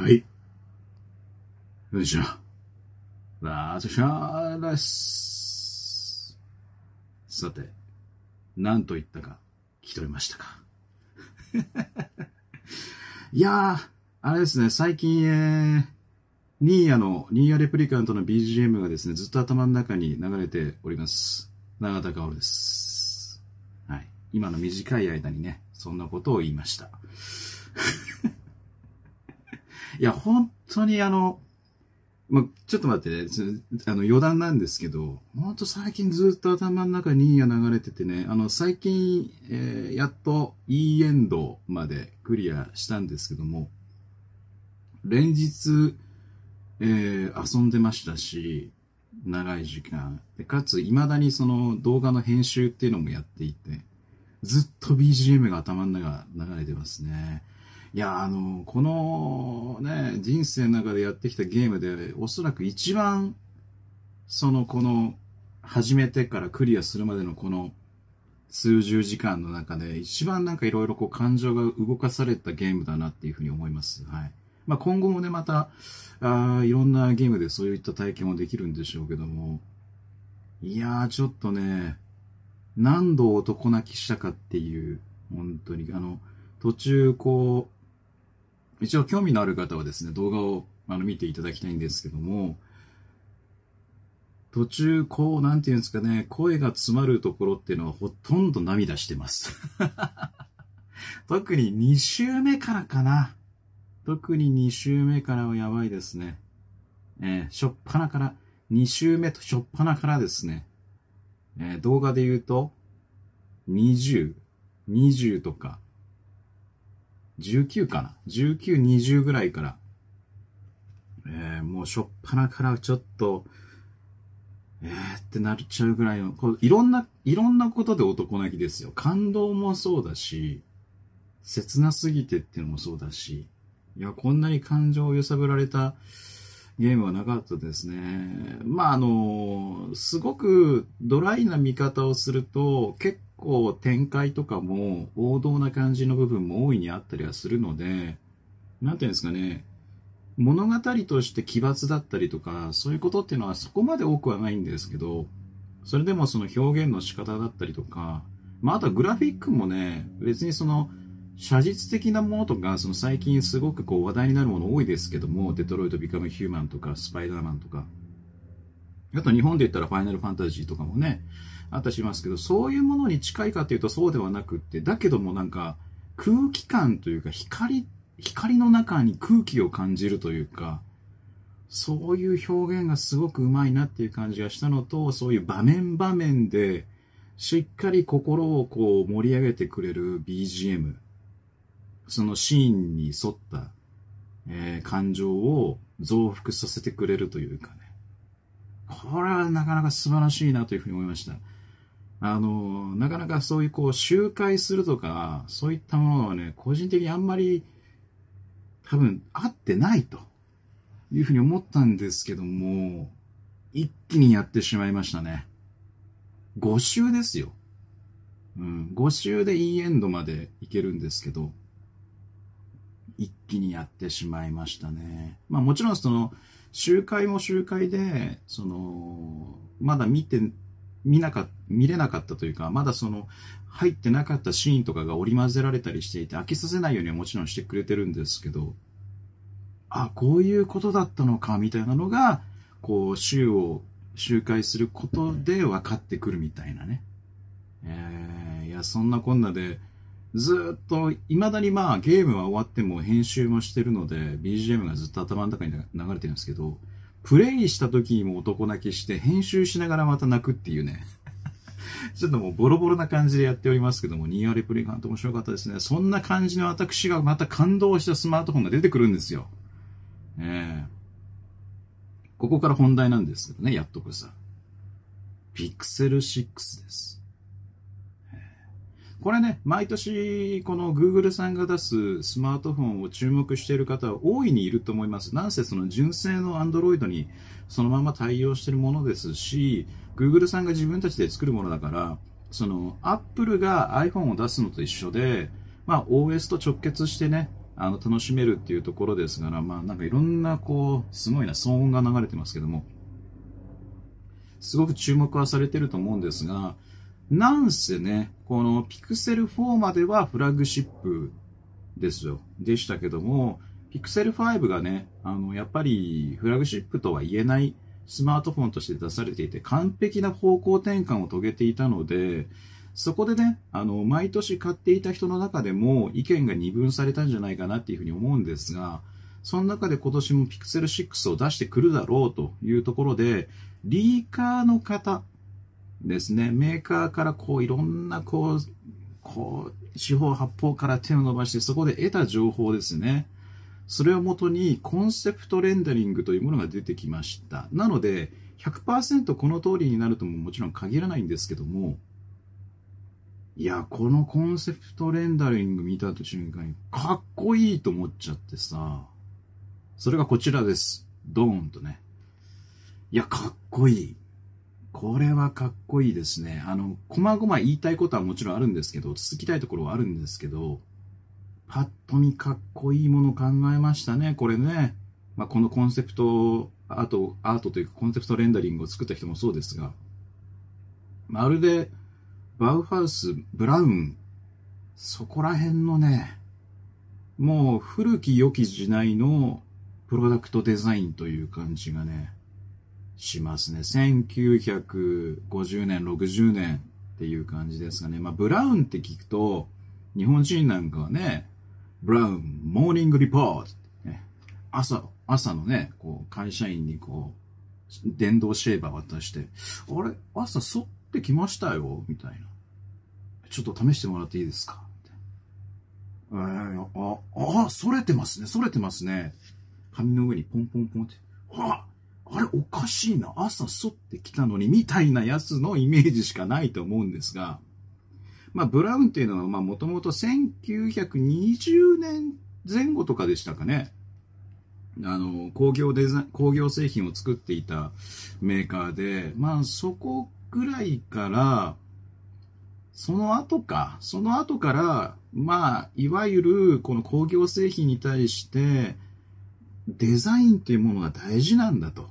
はい。よいしょ。ラーズシャーです。さて、何と言ったか、聞き取れましたか いやー、あれですね、最近、えー、ニーヤの、ニーヤレプリカントの BGM がですね、ずっと頭の中に流れております。長田薫です。はい。今の短い間にね、そんなことを言いました。いや、本当にあの、まあ、ちょっと待ってね、あの余談なんですけど、本当最近ずっと頭の中にいいが流れててね、あの最近、えー、やっと E エンドまでクリアしたんですけども、連日、えー、遊んでましたし、長い時間。かつ、未だにその動画の編集っていうのもやっていて、ずっと BGM が頭の中流れてますね。いや、あの、このね、人生の中でやってきたゲームで、おそらく一番、その、この、始めてからクリアするまでのこの、数十時間の中で、一番なんかいろいろこう感情が動かされたゲームだなっていうふうに思います。はい。まあ、今後もね、また、あいろんなゲームでそういった体験もできるんでしょうけども、いやー、ちょっとね、何度男泣きしたかっていう、本当に、あの、途中こう、一応興味のある方はですね、動画をあの見ていただきたいんですけども、途中、こう、なんていうんですかね、声が詰まるところっていうのはほとんど涙してます 特に2週目からかな。特に2週目からはやばいですね。えー、しょっぱなから、2週目としょっぱなからですね、えー、動画で言うと、20、20とか、19かな ?19、20ぐらいから、えー、もうしょっぱなからちょっと、えーってなっちゃうぐらいの、こういろんな、いろんなことで男泣きですよ。感動もそうだし、切なすぎてっていうのもそうだし、いや、こんなに感情を揺さぶられた、ゲームはなかったですね。まあ、あの、すごくドライな見方をすると、結構展開とかも王道な感じの部分も大いにあったりはするので、なんていうんですかね、物語として奇抜だったりとか、そういうことっていうのはそこまで多くはないんですけど、それでもその表現の仕方だったりとか、まあ、あとはグラフィックもね、別にその、写実的なものとか、その最近すごくこう話題になるもの多いですけども、デトロイト・ビカム・ヒューマンとか、スパイダーマンとか、あと日本で言ったらファイナルファンタジーとかもね、あったりしますけど、そういうものに近いかというとそうではなくって、だけどもなんか空気感というか光、光の中に空気を感じるというか、そういう表現がすごくうまいなっていう感じがしたのと、そういう場面場面でしっかり心をこう盛り上げてくれる BGM。そのシーンに沿った、えー、感情を増幅させてくれるというかね。これはなかなか素晴らしいなというふうに思いました。あの、なかなかそういうこう、集会するとか、そういったものはね、個人的にあんまり、多分、合ってないと、いうふうに思ったんですけども、一気にやってしまいましたね。5週ですよ。うん、5週でいいエンドまでいけるんですけど、一気にやってしまいましたね。まあもちろんその、集会も集会で、その、まだ見て、見なか、見れなかったというか、まだその、入ってなかったシーンとかが織り交ぜられたりしていて、飽きさせないようにはもちろんしてくれてるんですけど、あ、こういうことだったのか、みたいなのが、こう、週を、集会することで分かってくるみたいなね。えー、いや、そんなこんなで、ずっと、いまだにまあゲームは終わっても編集もしてるので、BGM がずっと頭の中に流れてるんですけど、プレイした時にも男泣きして、編集しながらまた泣くっていうね。ちょっともうボロボロな感じでやっておりますけども、ニアレプリカント面白かったですね。そんな感じの私がまた感動したスマートフォンが出てくるんですよ。ええー、ここから本題なんですけどね、やっとこさ。ピクセル6です。これね、毎年、この Google さんが出すスマートフォンを注目している方は大いにいると思います。なんせその純正の Android にそのまま対応しているものですし、Google さんが自分たちで作るものだから、その Apple が iPhone を出すのと一緒で、まあ、OS と直結してね、あの楽しめるっていうところですから、まあ、なんかいろんなこう、すごいな、騒音が流れてますけども、すごく注目はされてると思うんですが、なんせね、このピクセル4まではフラッグシップですよ。でしたけども、ピクセル5がね、あの、やっぱりフラッグシップとは言えないスマートフォンとして出されていて、完璧な方向転換を遂げていたので、そこでね、あの、毎年買っていた人の中でも意見が二分されたんじゃないかなっていうふうに思うんですが、その中で今年もピクセル6を出してくるだろうというところで、リーカーの方、ですね、メーカーからこういろんなこう、こう、四方八方から手を伸ばして、そこで得た情報ですね。それをもとにコンセプトレンダリングというものが出てきました。なので、100%この通りになるとももちろん限らないんですけども、いや、このコンセプトレンダリング見た瞬間にかっこいいと思っちゃってさ、それがこちらです。ドーンとね。いや、かっこいい。これはかっこいいですね。あの、こまごま言いたいことはもちろんあるんですけど、続きたいところはあるんですけど、パッと見かっこいいもの考えましたね、これね。まあ、このコンセプト、アート、アートというかコンセプトレンダリングを作った人もそうですが、まるで、バウハウス、ブラウン、そこら辺のね、もう古き良き時代のプロダクトデザインという感じがね、しますね。1950年、60年っていう感じですかね。まあ、ブラウンって聞くと、日本人なんかはね、ブラウン、モーニングリポート、朝、朝のね、こう、会社員にこう、電動シェーバー渡して、あれ朝剃ってきましたよみたいな。ちょっと試してもらっていいですかえー、あ、あ、それてますね、それてますね。髪の上にポンポンポンって。ああれおかしいな、朝沿ってきたのに、みたいなやつのイメージしかないと思うんですが、まあ、ブラウンっていうのは、まあ、もともと1920年前後とかでしたかね。あの、工業デザイン、工業製品を作っていたメーカーで、まあ、そこぐらいから、その後か、その後から、まあ、いわゆるこの工業製品に対して、デザインっていうものが大事なんだと。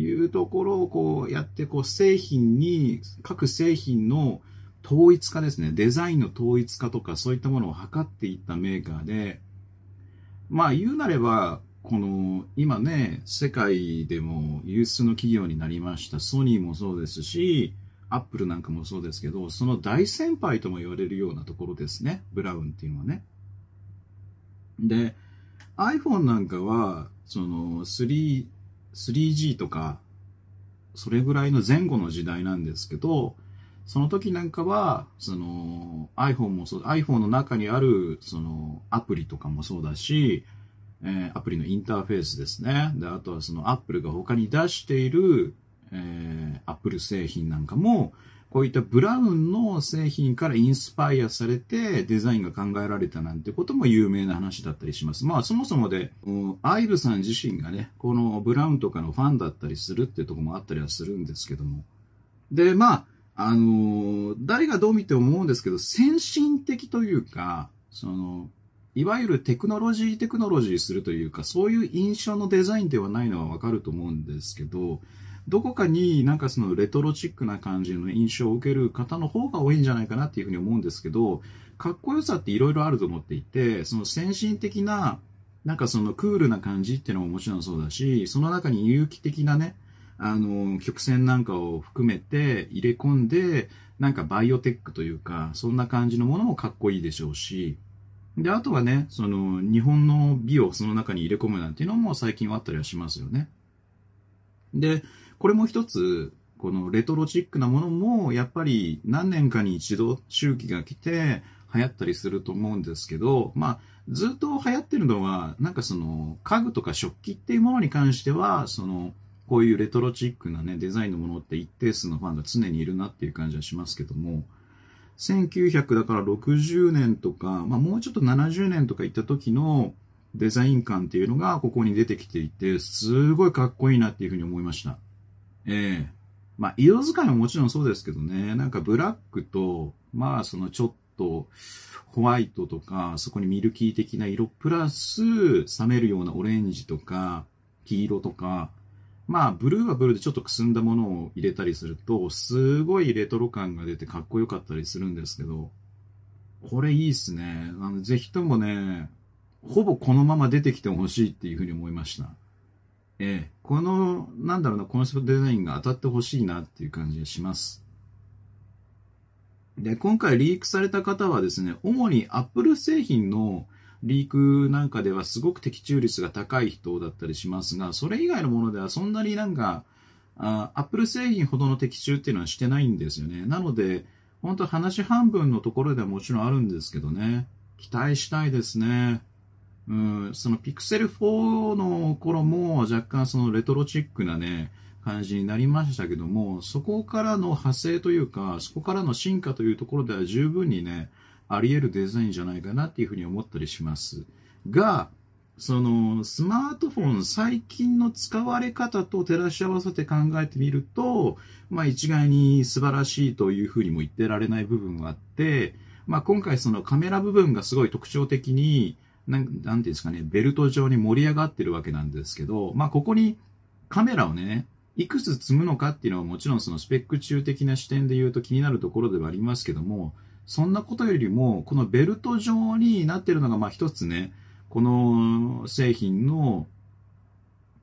いうところをこうやって、こう製品に、各製品の統一化ですね、デザインの統一化とかそういったものを図っていったメーカーで、まあ言うなれば、この今ね、世界でも有数の企業になりましたソニーもそうですし、アップルなんかもそうですけど、その大先輩とも言われるようなところですね、ブラウンっていうのはね。で、iPhone なんかは、その3、3G とか、それぐらいの前後の時代なんですけど、その時なんかは、その iPhone もそう、iPhone の中にあるそのアプリとかもそうだし、えー、アプリのインターフェースですね。で、あとはその Apple が他に出している、えー、Apple 製品なんかも、こういったブラウンの製品からインスパイアされてデザインが考えられたなんてことも有名な話だったりします。まあそもそもで、アイブさん自身がね、このブラウンとかのファンだったりするってとこもあったりはするんですけども。で、まあ、あのー、誰がどう見て思うんですけど、先進的というか、その、いわゆるテクノロジーテクノロジーするというか、そういう印象のデザインではないのはわかると思うんですけど、どこかになんかそのレトロチックな感じの印象を受ける方の方が多いんじゃないかなっていうふうに思うんですけど、かっこよさっていろいろあると思っていて、その先進的な、なんかそのクールな感じっていうのももちろんそうだし、その中に有機的なね、あの、曲線なんかを含めて入れ込んで、なんかバイオテックというか、そんな感じのものもかっこいいでしょうし、で、あとはね、その、日本の美をその中に入れ込むなんていうのも最近はあったりはしますよね。で、これも一つ、このレトロチックなものも、やっぱり何年かに一度周期が来て流行ったりすると思うんですけど、まあ、ずっと流行ってるのは、なんかその、家具とか食器っていうものに関しては、その、こういうレトロチックなね、デザインのものって一定数のファンが常にいるなっていう感じはしますけども、1900だから60年とか、まあもうちょっと70年とか行った時のデザイン感っていうのがここに出てきていて、すごいかっこいいなっていうふうに思いました。ええまあ、色使いももちろんそうですけどね、なんかブラックと、まあ、そのちょっとホワイトとか、そこにミルキー的な色、プラス、冷めるようなオレンジとか、黄色とか、まあ、ブルーはブルーでちょっとくすんだものを入れたりすると、すごいレトロ感が出てかっこよかったりするんですけど、これいいっすね。あの、ぜひともね、ほぼこのまま出てきてほしいっていうふうに思いました。えー、この、なんだろうな、コンセプトデザインが当たってほしいなっていう感じがします。で、今回リークされた方はですね、主に Apple 製品のリークなんかではすごく的中率が高い人だったりしますが、それ以外のものではそんなになんか、Apple 製品ほどの的中っていうのはしてないんですよね。なので、本当話半分のところではもちろんあるんですけどね、期待したいですね。うん、その p i x e 4の頃も若干そのレトロチックなね、感じになりましたけども、そこからの派生というか、そこからの進化というところでは十分にね、あり得るデザインじゃないかなっていうふうに思ったりします。が、その、スマートフォン最近の使われ方と照らし合わせて考えてみると、まあ一概に素晴らしいというふうにも言ってられない部分があって、まあ今回そのカメラ部分がすごい特徴的に、なん、なんていうんですかね、ベルト上に盛り上がってるわけなんですけど、まあ、ここにカメラをね、いくつ積むのかっていうのはもちろんそのスペック中的な視点で言うと気になるところではありますけども、そんなことよりも、このベルト状になってるのが、まあ一つね、この製品の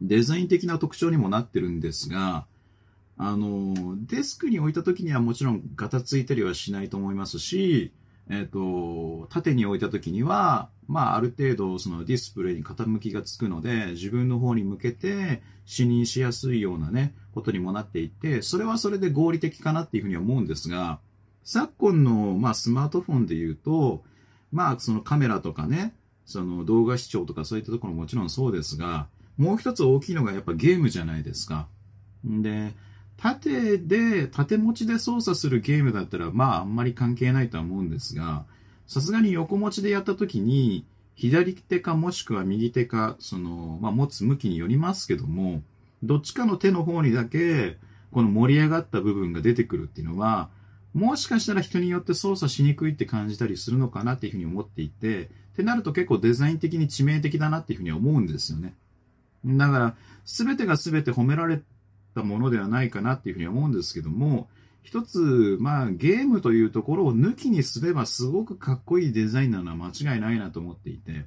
デザイン的な特徴にもなってるんですが、あの、デスクに置いた時にはもちろんガタついたりはしないと思いますし、えっ、ー、と、縦に置いた時には、まあ、ある程度、そのディスプレイに傾きがつくので、自分の方に向けて視認しやすいようなね、ことにもなっていて、それはそれで合理的かなっていうふうに思うんですが、昨今の、まあ、スマートフォンで言うと、まあ、そのカメラとかね、その動画視聴とかそういったところももちろんそうですが、もう一つ大きいのがやっぱゲームじゃないですか。で、縦で、縦持ちで操作するゲームだったら、まああんまり関係ないとは思うんですが、さすがに横持ちでやった時に、左手かもしくは右手か、その、まあ持つ向きによりますけども、どっちかの手の方にだけ、この盛り上がった部分が出てくるっていうのは、もしかしたら人によって操作しにくいって感じたりするのかなっていうふうに思っていて、ってなると結構デザイン的に致命的だなっていうふうに思うんですよね。だから、すべてがすべて褒められたものではないかなっていうふうに思うんですけども、一つ、まあ、ゲームというところを抜きにすればすごくかっこいいデザインなのは間違いないなと思っていて、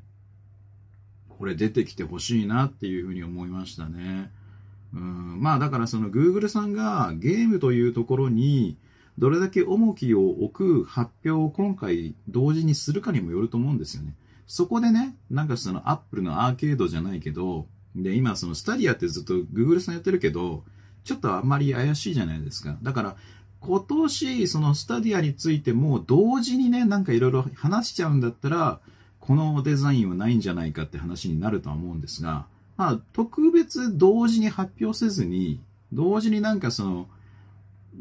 これ出てきてほしいなっていうふうに思いましたね。うん、まあだからその Google さんがゲームというところにどれだけ重きを置く発表を今回同時にするかにもよると思うんですよね。そこでね、なんかその Apple のアーケードじゃないけど、で、今そのスタディアってずっと Google さんやってるけど、ちょっとあんまり怪しいじゃないですか。だから、今年、そのスタディアについても、同時にね、なんかいろいろ話しちゃうんだったら、このデザインはないんじゃないかって話になるとは思うんですが、まあ、特別同時に発表せずに、同時になんかその、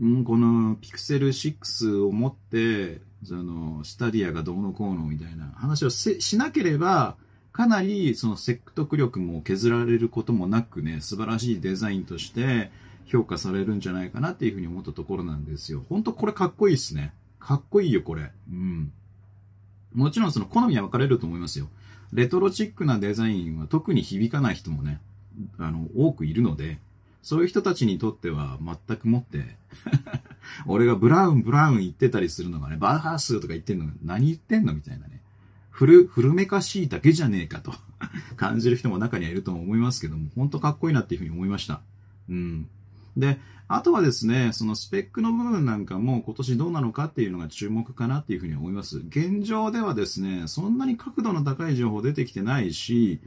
んこのピクセル6を持って、その、スタディアがどうのこうのみたいな話をしなければ、かなりその説得力も削られることもなくね、素晴らしいデザインとして、評価されるんじゃないかなっていうふうに思ったところなんですよ。ほんとこれかっこいいっすね。かっこいいよ、これ。うん。もちろんその好みは分かれると思いますよ。レトロチックなデザインは特に響かない人もね、あの、多くいるので、そういう人たちにとっては全くもって 俺がブラウンブラウン言ってたりするのがね、バーハースとか言ってんのが何言ってんのみたいなね。古、古めかしいだけじゃねえかと 感じる人も中にはいると思いますけども、ほんとかっこいいなっていうふうに思いました。うん。で、あとはですね、そのスペックの部分なんかも今年どうなのかっていうのが注目かなっていうふうに思います。現状ではですね、そんなに角度の高い情報出てきてないし、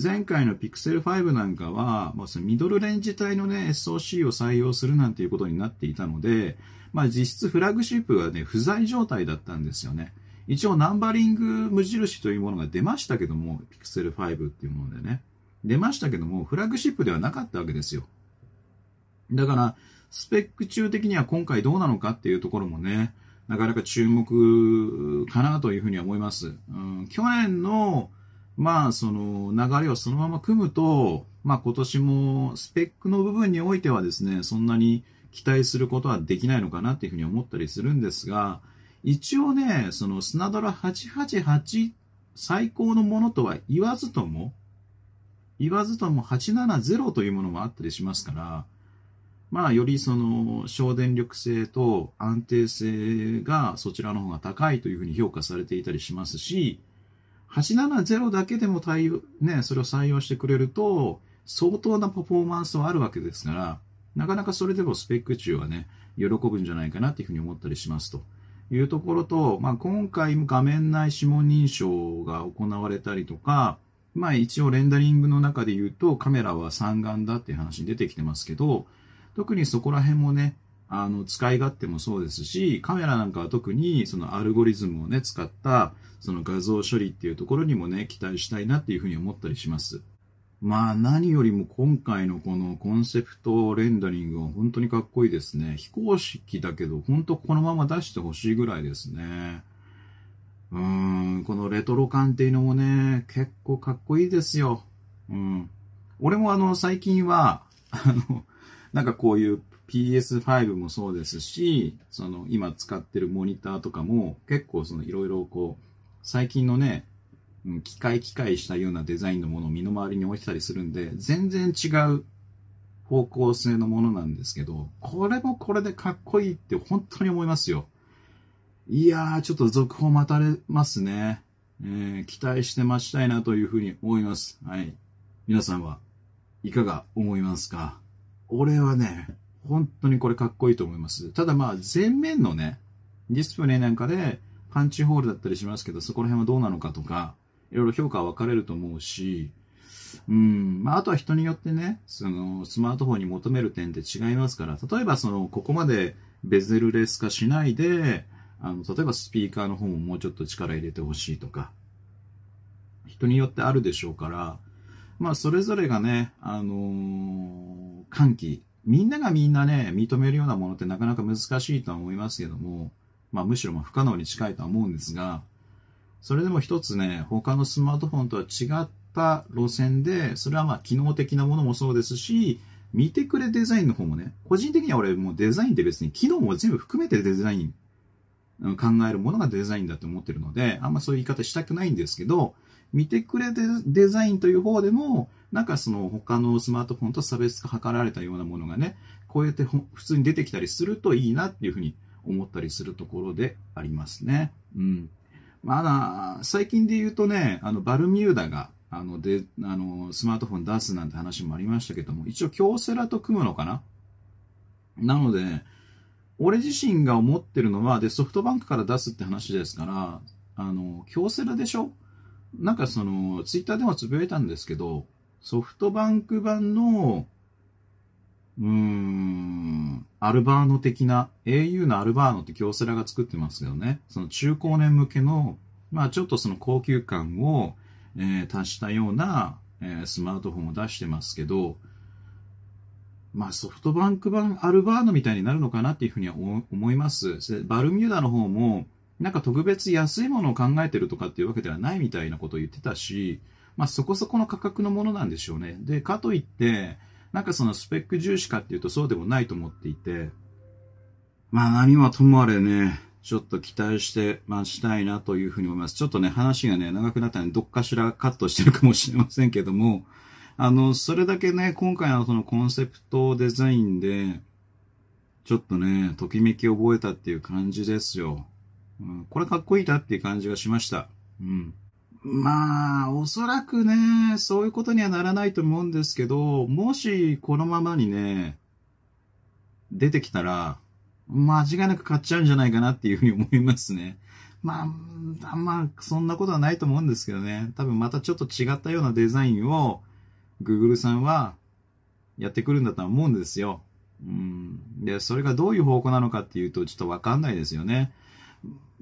前回の Pixel 5なんかは、まあ、そのミドルレンジ帯のね、SOC を採用するなんていうことになっていたので、まあ実質フラグシップはね、不在状態だったんですよね。一応ナンバリング無印というものが出ましたけども、Pixel 5っていうものでね。出ましたけども、フラグシップではなかったわけですよ。だから、スペック中的には今回どうなのかっていうところもね、なかなか注目かなというふうには思います。うん、去年の、まあ、その流れをそのまま組むと、まあ今年もスペックの部分においてはですね、そんなに期待することはできないのかなっていうふうに思ったりするんですが、一応ね、そのスナドラ888最高のものとは言わずとも、言わずとも870というものもあったりしますから、まあ、よりその省電力性と安定性がそちらの方が高いというふうに評価されていたりしますし、870だけでも対応、ね、それを採用してくれると、相当なパフォーマンスはあるわけですから、なかなかそれでもスペック中はね、喜ぶんじゃないかなっていうふうに思ったりしますというところと、まあ、今回も画面内指紋認証が行われたりとか、まあ一応レンダリングの中で言うとカメラは3眼だっていう話に出てきてますけど、特にそこら辺もね、あの、使い勝手もそうですし、カメラなんかは特にそのアルゴリズムをね、使った、その画像処理っていうところにもね、期待したいなっていうふうに思ったりします。まあ何よりも今回のこのコンセプトレンダリングは本当にかっこいいですね。非公式だけど本当このまま出してほしいぐらいですね。うん、このレトロ感っていうのもね、結構かっこいいですよ。うん。俺もあの最近は、あの、なんかこういう PS5 もそうですし、その今使ってるモニターとかも結構そのいろいろこう、最近のね、機械機械したようなデザインのものを身の回りに置いてたりするんで、全然違う方向性のものなんですけど、これもこれでかっこいいって本当に思いますよ。いやー、ちょっと続報待たれますね。えー、期待して待ちたいなというふうに思います。はい。皆さんはいかが思いますか俺はね、本当にこれかっこいいと思います。ただまあ、前面のね、ディスプレイなんかで、パンチホールだったりしますけど、そこら辺はどうなのかとか、いろいろ評価は分かれると思うし、うん、まあ、あとは人によってね、その、スマートフォンに求める点って違いますから、例えばその、ここまでベゼルレス化しないで、あの、例えばスピーカーの方ももうちょっと力入れてほしいとか、人によってあるでしょうから、まあ、それぞれがね、あのー、歓喜、みんながみんなね、認めるようなものってなかなか難しいとは思いますけども、まあ、むしろま不可能に近いとは思うんですが、それでも一つね、他のスマートフォンとは違った路線で、それはまあ、機能的なものもそうですし、見てくれデザインの方もね、個人的には俺もうデザインって別に機能も全部含めてデザイン、考えるものがデザインだと思ってるので、あんまそういう言い方したくないんですけど、見てくれデザインという方でも、なんかその他のスマートフォンと差別化図られたようなものがね、こうやって普通に出てきたりするといいなっていうふうに思ったりするところでありますね。うん。まだ、最近で言うとね、あの、バルミューダが、あの、で、あの、スマートフォン出すなんて話もありましたけども、一応京セラと組むのかななので、俺自身が思ってるのは、で、ソフトバンクから出すって話ですから、あの、京セラでしょなんかその、ツイッターでもつぶやいたんですけど、ソフトバンク版の、うーん、アルバーノ的な、au のアルバーノって京セラが作ってますけどね、その中高年向けの、まあちょっとその高級感を、えー、足したような、えー、スマートフォンを出してますけど、まあソフトバンク版アルバーノみたいになるのかなっていうふうには思います。バルミューダの方も、なんか特別安いものを考えてるとかっていうわけではないみたいなことを言ってたし、まあそこそこの価格のものなんでしょうね。で、かといって、なんかそのスペック重視かっていうとそうでもないと思っていて、まあ何はともあれね、ちょっと期待してましたいなというふうに思います。ちょっとね、話がね、長くなったんで、どっかしらカットしてるかもしれませんけども、あの、それだけね、今回のそのコンセプトデザインで、ちょっとね、ときめき覚えたっていう感じですよ。うん、これかっこいいなっていう感じがしました。うん。まあ、おそらくね、そういうことにはならないと思うんですけど、もしこのままにね、出てきたら、間違いなく買っちゃうんじゃないかなっていうふうに思いますね。まあ、あんまそんなことはないと思うんですけどね。多分またちょっと違ったようなデザインを Google さんはやってくるんだとは思うんですよ。うん。で、それがどういう方向なのかっていうとちょっとわかんないですよね。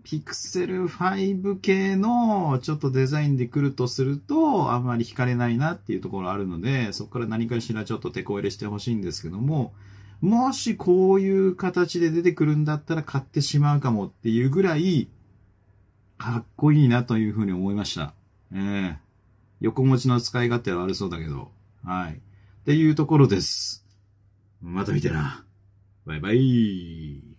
ピクセル5系のちょっとデザインで来るとすると、あんまり惹かれないなっていうところあるので、そこから何かしらちょっと手こ入れしてほしいんですけども、もしこういう形で出てくるんだったら買ってしまうかもっていうぐらい、かっこいいなというふうに思いました。ええー、横持ちの使い勝手は悪そうだけど、はい。っていうところです。また見てな。バイバイ。